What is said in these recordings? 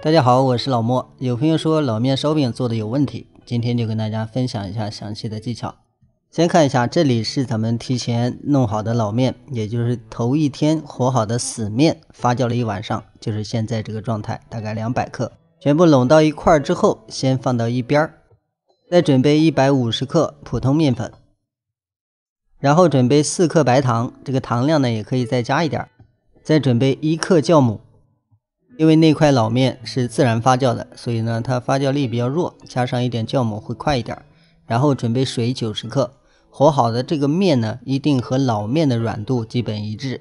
大家好，我是老莫。有朋友说老面烧饼做的有问题，今天就跟大家分享一下详细的技巧。先看一下，这里是咱们提前弄好的老面，也就是头一天和好的死面，发酵了一晚上，就是现在这个状态，大概两百克，全部拢到一块儿之后，先放到一边儿。再准备一百五十克普通面粉，然后准备四克白糖，这个糖量呢也可以再加一点儿，再准备一克酵母。因为那块老面是自然发酵的，所以呢，它发酵力比较弱，加上一点酵母会快一点。然后准备水九十克，和好的这个面呢，一定和老面的软度基本一致。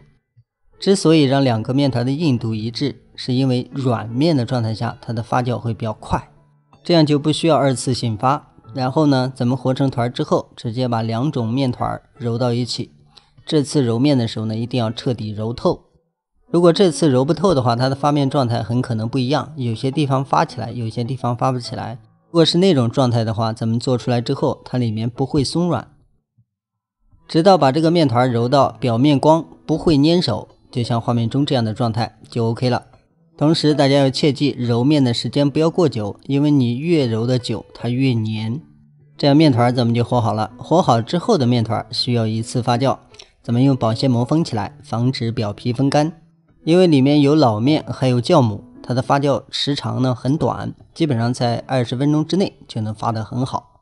之所以让两个面团的硬度一致，是因为软面的状态下，它的发酵会比较快，这样就不需要二次醒发。然后呢，咱们和成团之后，直接把两种面团揉到一起。这次揉面的时候呢，一定要彻底揉透。如果这次揉不透的话，它的发面状态很可能不一样，有些地方发起来，有些地方发不起来。如果是那种状态的话，咱们做出来之后，它里面不会松软。直到把这个面团揉到表面光，不会粘手，就像画面中这样的状态就 OK 了。同时，大家要切记揉面的时间不要过久，因为你越揉的久，它越粘。这样面团咱们就和好了。和好之后的面团需要一次发酵，咱们用保鲜膜封起来，防止表皮风干。因为里面有老面，还有酵母，它的发酵时长呢很短，基本上在二十分钟之内就能发得很好。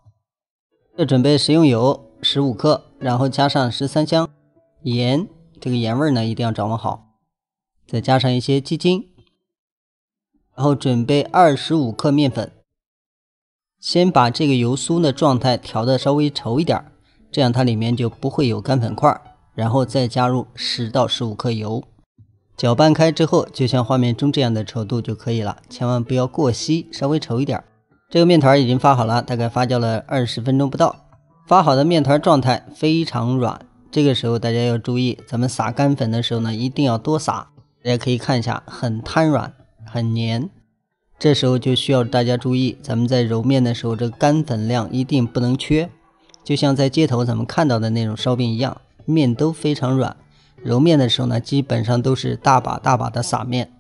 再准备食用油十五克，然后加上十三香、盐，这个盐味儿呢一定要掌握好，再加上一些鸡精，然后准备二十五克面粉，先把这个油酥的状态调的稍微稠一点，这样它里面就不会有干粉块，然后再加入十到十五克油。搅拌开之后，就像画面中这样的稠度就可以了，千万不要过稀，稍微稠一点。这个面团已经发好了，大概发酵了二十分钟不到。发好的面团状态非常软，这个时候大家要注意，咱们撒干粉的时候呢，一定要多撒。大家可以看一下，很摊软，很黏。这时候就需要大家注意，咱们在揉面的时候，这干粉量一定不能缺，就像在街头咱们看到的那种烧饼一样，面都非常软。揉面的时候呢，基本上都是大把大把的撒面，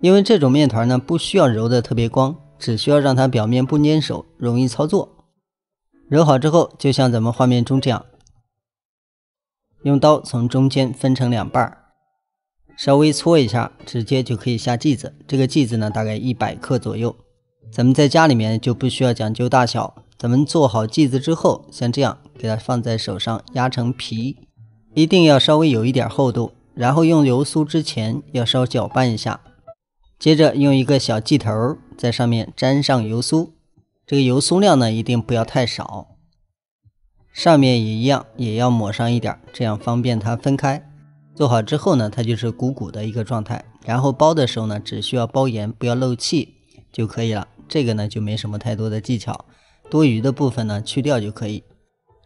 因为这种面团呢不需要揉的特别光，只需要让它表面不粘手，容易操作。揉好之后，就像咱们画面中这样，用刀从中间分成两半儿，稍微搓一下，直接就可以下剂子。这个剂子呢，大概一百克左右。咱们在家里面就不需要讲究大小，咱们做好剂子之后，像这样给它放在手上压成皮。一定要稍微有一点厚度，然后用油酥之前要稍搅拌一下，接着用一个小剂头在上面粘上油酥，这个油酥量呢一定不要太少，上面也一样也要抹上一点，这样方便它分开。做好之后呢，它就是鼓鼓的一个状态，然后包的时候呢，只需要包严，不要漏气就可以了。这个呢就没什么太多的技巧，多余的部分呢去掉就可以，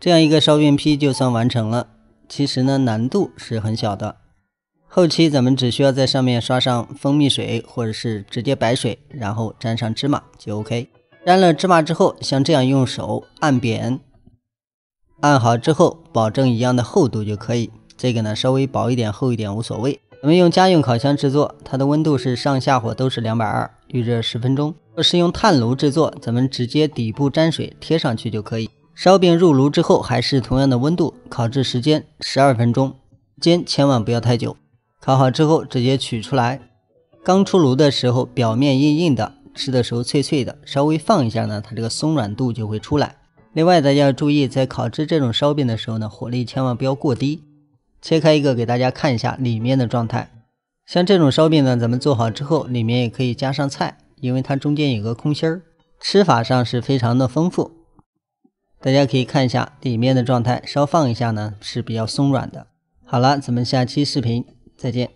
这样一个烧饼坯就算完成了。其实呢，难度是很小的。后期咱们只需要在上面刷上蜂蜜水，或者是直接白水，然后沾上芝麻就 OK。沾了芝麻之后，像这样用手按扁，按好之后保证一样的厚度就可以。这个呢，稍微薄一点、厚一点无所谓。咱们用家用烤箱制作，它的温度是上下火都是两百二，预热十分钟。若是用炭炉制作，咱们直接底部沾水贴上去就可以。烧饼入炉之后，还是同样的温度，烤制时间十二分钟，煎千万不要太久。烤好之后直接取出来，刚出炉的时候表面硬硬的，吃的时候脆脆的，稍微放一下呢，它这个松软度就会出来。另外大家要注意，在烤制这种烧饼的时候呢，火力千万不要过低。切开一个给大家看一下里面的状态。像这种烧饼呢，咱们做好之后里面也可以加上菜，因为它中间有个空心儿，吃法上是非常的丰富。大家可以看一下里面的状态，稍放一下呢是比较松软的。好了，咱们下期视频再见。